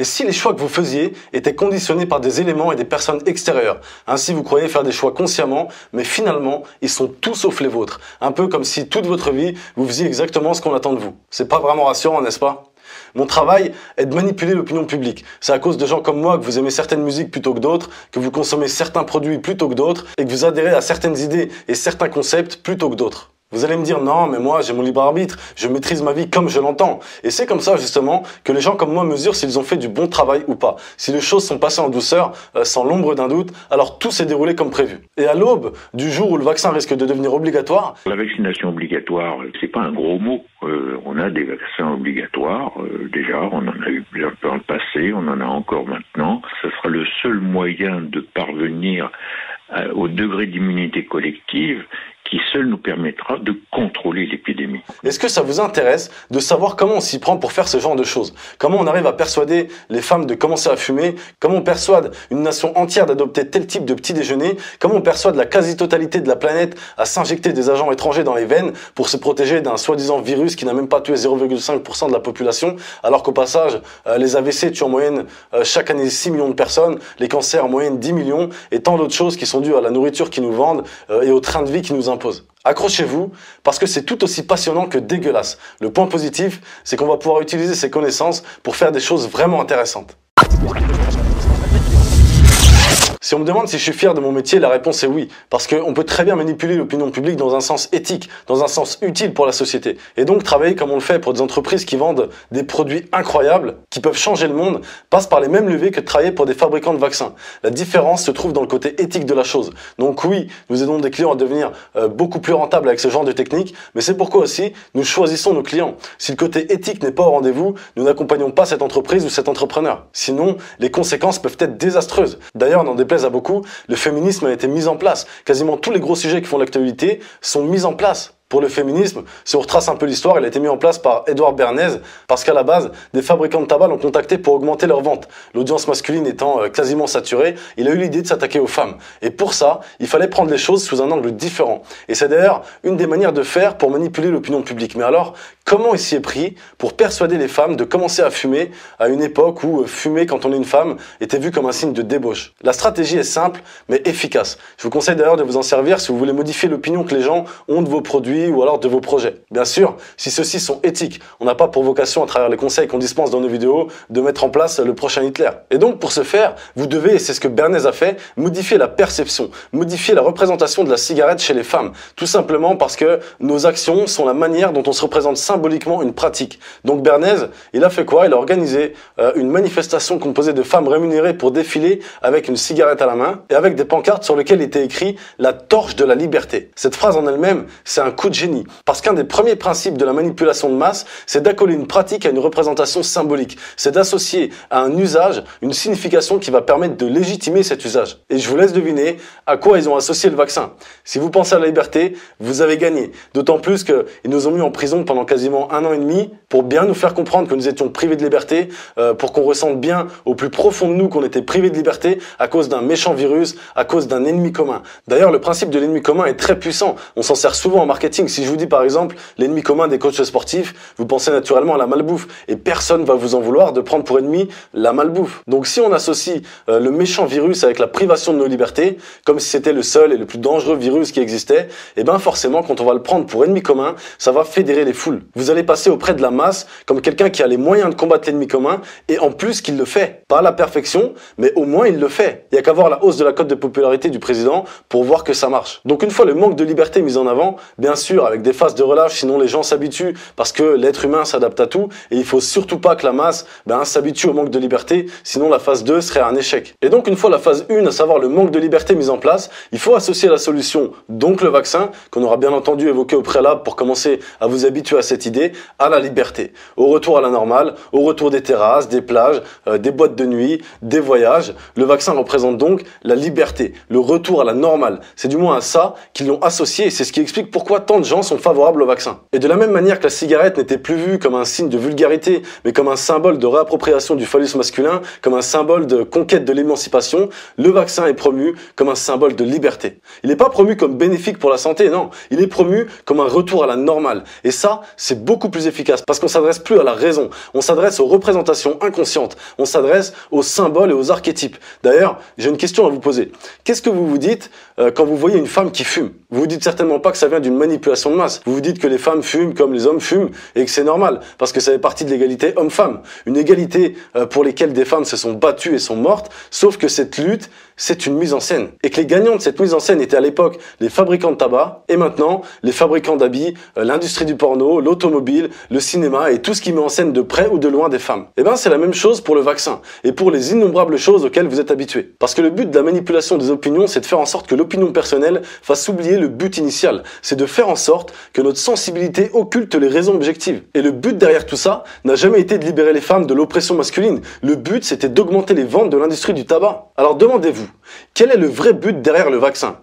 Et si les choix que vous faisiez étaient conditionnés par des éléments et des personnes extérieures Ainsi, vous croyez faire des choix consciemment, mais finalement, ils sont tous sauf les vôtres. Un peu comme si toute votre vie, vous faisiez exactement ce qu'on attend de vous. C'est pas vraiment rassurant, n'est-ce pas mon travail est de manipuler l'opinion publique. C'est à cause de gens comme moi que vous aimez certaines musiques plutôt que d'autres, que vous consommez certains produits plutôt que d'autres, et que vous adhérez à certaines idées et certains concepts plutôt que d'autres. Vous allez me dire non, mais moi j'ai mon libre arbitre, je maîtrise ma vie comme je l'entends. Et c'est comme ça justement que les gens comme moi mesurent s'ils ont fait du bon travail ou pas. Si les choses sont passées en douceur, euh, sans l'ombre d'un doute, alors tout s'est déroulé comme prévu. Et à l'aube du jour où le vaccin risque de devenir obligatoire, la vaccination obligatoire, c'est pas un gros mot. Euh, on a des vaccins obligatoires euh, déjà, on en a eu plusieurs dans le passé, on en a encore maintenant. Ce sera le seul moyen de parvenir au degré d'immunité collective qui seul nous permettra de contrôler l'épidémie. Est-ce que ça vous intéresse de savoir comment on s'y prend pour faire ce genre de choses Comment on arrive à persuader les femmes de commencer à fumer Comment on persuade une nation entière d'adopter tel type de petit déjeuner Comment on persuade la quasi-totalité de la planète à s'injecter des agents étrangers dans les veines pour se protéger d'un soi-disant virus qui n'a même pas tué 0,5% de la population, alors qu'au passage, euh, les AVC tuent en moyenne euh, chaque année 6 millions de personnes, les cancers en moyenne 10 millions, et tant d'autres choses qui sont dues à la nourriture qu'ils nous vendent euh, et au train de vie qui nous impose. Accrochez-vous parce que c'est tout aussi passionnant que dégueulasse. Le point positif, c'est qu'on va pouvoir utiliser ces connaissances pour faire des choses vraiment intéressantes. Si on me demande si je suis fier de mon métier, la réponse est oui. Parce qu'on peut très bien manipuler l'opinion publique dans un sens éthique, dans un sens utile pour la société. Et donc travailler comme on le fait pour des entreprises qui vendent des produits incroyables, qui peuvent changer le monde, passe par les mêmes leviers que travailler pour des fabricants de vaccins. La différence se trouve dans le côté éthique de la chose. Donc oui, nous aidons des clients à devenir euh, beaucoup plus rentables avec ce genre de technique, mais c'est pourquoi aussi nous choisissons nos clients. Si le côté éthique n'est pas au rendez-vous, nous n'accompagnons pas cette entreprise ou cet entrepreneur. Sinon, les conséquences peuvent être désastreuses. D'ailleurs, des des à beaucoup, le féminisme a été mis en place. Quasiment tous les gros sujets qui font l'actualité sont mis en place pour le féminisme, si on retrace un peu l'histoire, elle a été mise en place par Edouard Bernays parce qu'à la base, des fabricants de tabac l'ont contacté pour augmenter leurs ventes. L'audience masculine étant euh, quasiment saturée, il a eu l'idée de s'attaquer aux femmes. Et pour ça, il fallait prendre les choses sous un angle différent. Et c'est d'ailleurs une des manières de faire pour manipuler l'opinion publique. Mais alors, comment il s'y est pris pour persuader les femmes de commencer à fumer à une époque où euh, fumer quand on est une femme était vu comme un signe de débauche La stratégie est simple mais efficace. Je vous conseille d'ailleurs de vous en servir si vous voulez modifier l'opinion que les gens ont de vos produits ou alors de vos projets. Bien sûr, si ceux-ci sont éthiques, on n'a pas pour vocation à travers les conseils qu'on dispense dans nos vidéos de mettre en place le prochain Hitler. Et donc pour ce faire, vous devez, et c'est ce que Bernays a fait, modifier la perception, modifier la représentation de la cigarette chez les femmes. Tout simplement parce que nos actions sont la manière dont on se représente symboliquement une pratique. Donc Bernays, il a fait quoi Il a organisé euh, une manifestation composée de femmes rémunérées pour défiler avec une cigarette à la main et avec des pancartes sur lesquelles était écrit la torche de la liberté. Cette phrase en elle-même, c'est un coup de génie, parce qu'un des premiers principes de la manipulation de masse, c'est d'accoler une pratique à une représentation symbolique, c'est d'associer à un usage une signification qui va permettre de légitimer cet usage. Et je vous laisse deviner à quoi ils ont associé le vaccin. Si vous pensez à la liberté, vous avez gagné, d'autant plus qu'ils nous ont mis en prison pendant quasiment un an et demi pour bien nous faire comprendre que nous étions privés de liberté, euh, pour qu'on ressente bien au plus profond de nous qu'on était privés de liberté à cause d'un méchant virus, à cause d'un ennemi commun. D'ailleurs, le principe de l'ennemi commun est très puissant, on s'en sert souvent en marketing si je vous dis par exemple l'ennemi commun des coachs sportifs, vous pensez naturellement à la malbouffe et personne va vous en vouloir de prendre pour ennemi la malbouffe. Donc si on associe euh, le méchant virus avec la privation de nos libertés, comme si c'était le seul et le plus dangereux virus qui existait, et eh ben forcément quand on va le prendre pour ennemi commun, ça va fédérer les foules. Vous allez passer auprès de la masse comme quelqu'un qui a les moyens de combattre l'ennemi commun et en plus qu'il le fait. Pas à la perfection, mais au moins il le fait. Il y a qu'à voir la hausse de la cote de popularité du président pour voir que ça marche. Donc une fois le manque de liberté mis en avant, bien sûr avec des phases de relâche, sinon les gens s'habituent parce que l'être humain s'adapte à tout et il faut surtout pas que la masse ben, s'habitue au manque de liberté, sinon la phase 2 serait un échec. Et donc une fois la phase 1, à savoir le manque de liberté mise en place, il faut associer la solution, donc le vaccin, qu'on aura bien entendu évoqué au préalable pour commencer à vous habituer à cette idée, à la liberté, au retour à la normale, au retour des terrasses, des plages, euh, des boîtes de nuit, des voyages. Le vaccin représente donc la liberté, le retour à la normale. C'est du moins à ça qu'ils l'ont associé et c'est ce qui explique pourquoi tant de gens sont favorables au vaccin. Et de la même manière que la cigarette n'était plus vue comme un signe de vulgarité, mais comme un symbole de réappropriation du phallus masculin, comme un symbole de conquête de l'émancipation, le vaccin est promu comme un symbole de liberté. Il n'est pas promu comme bénéfique pour la santé, non. Il est promu comme un retour à la normale. Et ça, c'est beaucoup plus efficace parce qu'on s'adresse plus à la raison. On s'adresse aux représentations inconscientes. On s'adresse aux symboles et aux archétypes. D'ailleurs, j'ai une question à vous poser. Qu'est-ce que vous vous dites euh, quand vous voyez une femme qui fume Vous vous dites certainement pas que ça vient d'une manipulation de masse. Vous vous dites que les femmes fument comme les hommes fument et que c'est normal parce que ça fait partie de l'égalité homme-femme. Une égalité euh, pour lesquelles des femmes se sont battues et sont mortes, sauf que cette lutte c'est une mise en scène. Et que les gagnants de cette mise en scène étaient à l'époque les fabricants de tabac et maintenant les fabricants d'habits, euh, l'industrie du porno, l'automobile, le cinéma et tout ce qui met en scène de près ou de loin des femmes. Et eh bien c'est la même chose pour le vaccin et pour les innombrables choses auxquelles vous êtes habitués. Parce que le but de la manipulation des opinions, c'est de faire en sorte que l'opinion personnelle fasse oublier le but initial. C'est de faire en sorte que notre sensibilité occulte les raisons objectives. Et le but derrière tout ça n'a jamais été de libérer les femmes de l'oppression masculine. Le but, c'était d'augmenter les ventes de l'industrie du tabac. Alors demandez-vous, quel est le vrai but derrière le vaccin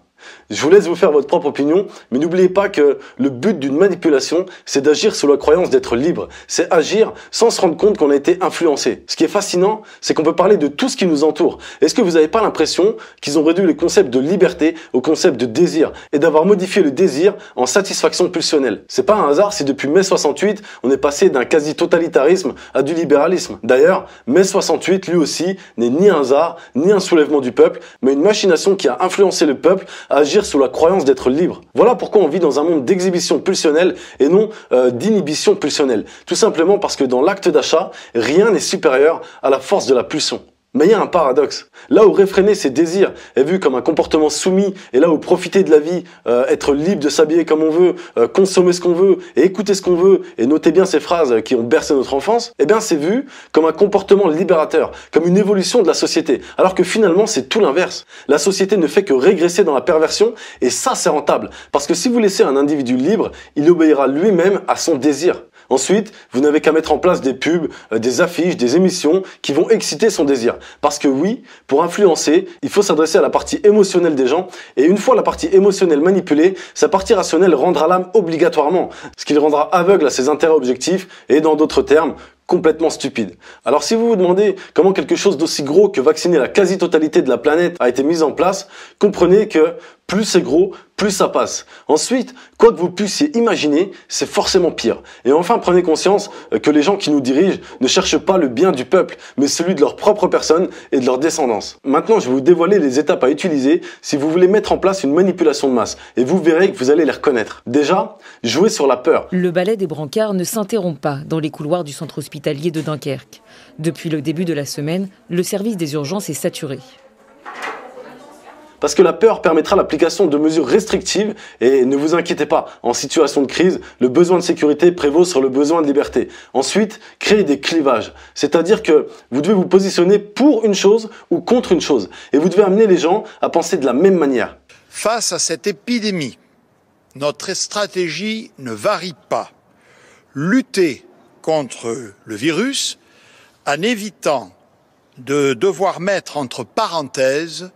je vous laisse vous faire votre propre opinion, mais n'oubliez pas que le but d'une manipulation, c'est d'agir sous la croyance d'être libre. C'est agir sans se rendre compte qu'on a été influencé. Ce qui est fascinant, c'est qu'on peut parler de tout ce qui nous entoure. Est-ce que vous n'avez pas l'impression qu'ils ont réduit le concept de liberté au concept de désir et d'avoir modifié le désir en satisfaction pulsionnelle C'est pas un hasard si depuis mai 68, on est passé d'un quasi-totalitarisme à du libéralisme. D'ailleurs, mai 68, lui aussi, n'est ni un hasard, ni un soulèvement du peuple, mais une machination qui a influencé le peuple agir sous la croyance d'être libre. Voilà pourquoi on vit dans un monde d'exhibition pulsionnelle et non euh, d'inhibition pulsionnelle. Tout simplement parce que dans l'acte d'achat, rien n'est supérieur à la force de la pulsion. Mais il y a un paradoxe. Là où réfréner ses désirs est vu comme un comportement soumis, et là où profiter de la vie, euh, être libre de s'habiller comme on veut, euh, consommer ce qu'on veut, et écouter ce qu'on veut, et noter bien ces phrases euh, qui ont bercé notre enfance, eh bien c'est vu comme un comportement libérateur, comme une évolution de la société. Alors que finalement c'est tout l'inverse. La société ne fait que régresser dans la perversion, et ça c'est rentable. Parce que si vous laissez un individu libre, il obéira lui-même à son désir. Ensuite, vous n'avez qu'à mettre en place des pubs, euh, des affiches, des émissions qui vont exciter son désir. Parce que oui, pour influencer, il faut s'adresser à la partie émotionnelle des gens. Et une fois la partie émotionnelle manipulée, sa partie rationnelle rendra l'âme obligatoirement, ce qui le rendra aveugle à ses intérêts objectifs et dans d'autres termes, complètement stupide. Alors si vous vous demandez comment quelque chose d'aussi gros que vacciner la quasi-totalité de la planète a été mis en place, comprenez que plus c'est gros, plus ça passe. Ensuite, quoi que vous puissiez imaginer, c'est forcément pire. Et enfin, prenez conscience euh, que les gens qui nous dirigent ne cherchent pas le bien du peuple, mais celui de leur propre personne et de leur descendance. Maintenant, je vais vous dévoiler les étapes à utiliser si vous voulez mettre en place une manipulation de masse, et vous verrez que vous allez les reconnaître. Déjà, jouez sur la peur. Le balai des brancards ne s'interrompt pas dans les couloirs du centre hospitalier de Dunkerque. Depuis le début de la semaine, le service des urgences est saturé. Parce que la peur permettra l'application de mesures restrictives et ne vous inquiétez pas, en situation de crise, le besoin de sécurité prévaut sur le besoin de liberté. Ensuite, créez des clivages, c'est-à-dire que vous devez vous positionner pour une chose ou contre une chose et vous devez amener les gens à penser de la même manière. Face à cette épidémie, notre stratégie ne varie pas. Lutter contre le virus en évitant de devoir mettre entre parenthèses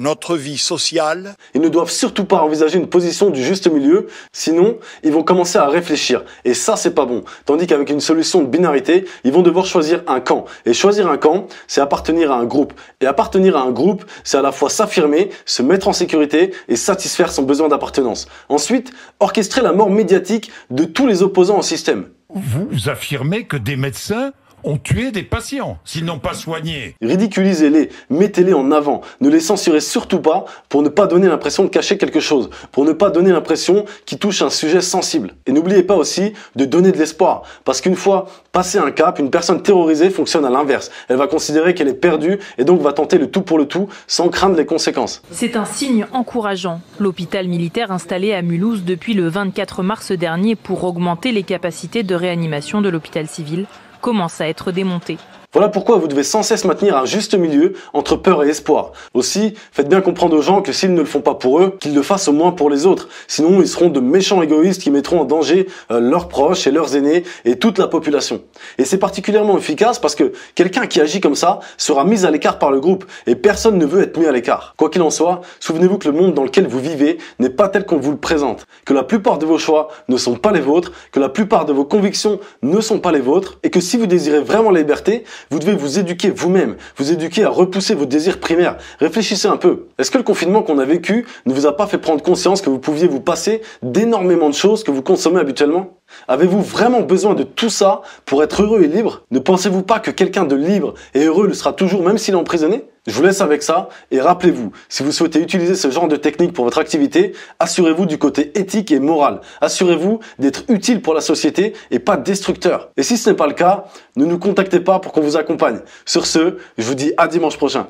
notre vie sociale. Ils ne doivent surtout pas envisager une position du juste milieu, sinon ils vont commencer à réfléchir. Et ça, c'est pas bon. Tandis qu'avec une solution de binarité, ils vont devoir choisir un camp. Et choisir un camp, c'est appartenir à un groupe. Et appartenir à un groupe, c'est à la fois s'affirmer, se mettre en sécurité et satisfaire son besoin d'appartenance. Ensuite, orchestrer la mort médiatique de tous les opposants au système. Vous affirmez que des médecins ont tué des patients s'ils n'ont pas soigné. Ridiculisez-les, mettez-les en avant, ne les censurez surtout pas pour ne pas donner l'impression de cacher quelque chose, pour ne pas donner l'impression qu'ils touchent un sujet sensible. Et n'oubliez pas aussi de donner de l'espoir, parce qu'une fois passé un cap, une personne terrorisée fonctionne à l'inverse. Elle va considérer qu'elle est perdue et donc va tenter le tout pour le tout sans craindre les conséquences. C'est un signe encourageant. L'hôpital militaire installé à Mulhouse depuis le 24 mars dernier pour augmenter les capacités de réanimation de l'hôpital civil commence à être démonté. Voilà pourquoi vous devez sans cesse maintenir un juste milieu entre peur et espoir. Aussi, faites bien comprendre aux gens que s'ils ne le font pas pour eux, qu'ils le fassent au moins pour les autres. Sinon, ils seront de méchants égoïstes qui mettront en danger euh, leurs proches et leurs aînés et toute la population. Et c'est particulièrement efficace parce que quelqu'un qui agit comme ça sera mis à l'écart par le groupe et personne ne veut être mis à l'écart. Quoi qu'il en soit, souvenez-vous que le monde dans lequel vous vivez n'est pas tel qu'on vous le présente, que la plupart de vos choix ne sont pas les vôtres, que la plupart de vos convictions ne sont pas les vôtres et que si vous désirez vraiment la liberté, vous devez vous éduquer vous-même, vous éduquer à repousser vos désirs primaires. Réfléchissez un peu. Est-ce que le confinement qu'on a vécu ne vous a pas fait prendre conscience que vous pouviez vous passer d'énormément de choses que vous consommez habituellement Avez-vous vraiment besoin de tout ça pour être heureux et libre Ne pensez-vous pas que quelqu'un de libre et heureux le sera toujours même s'il est emprisonné je vous laisse avec ça et rappelez-vous, si vous souhaitez utiliser ce genre de technique pour votre activité, assurez-vous du côté éthique et moral. Assurez-vous d'être utile pour la société et pas destructeur. Et si ce n'est pas le cas, ne nous contactez pas pour qu'on vous accompagne. Sur ce, je vous dis à dimanche prochain.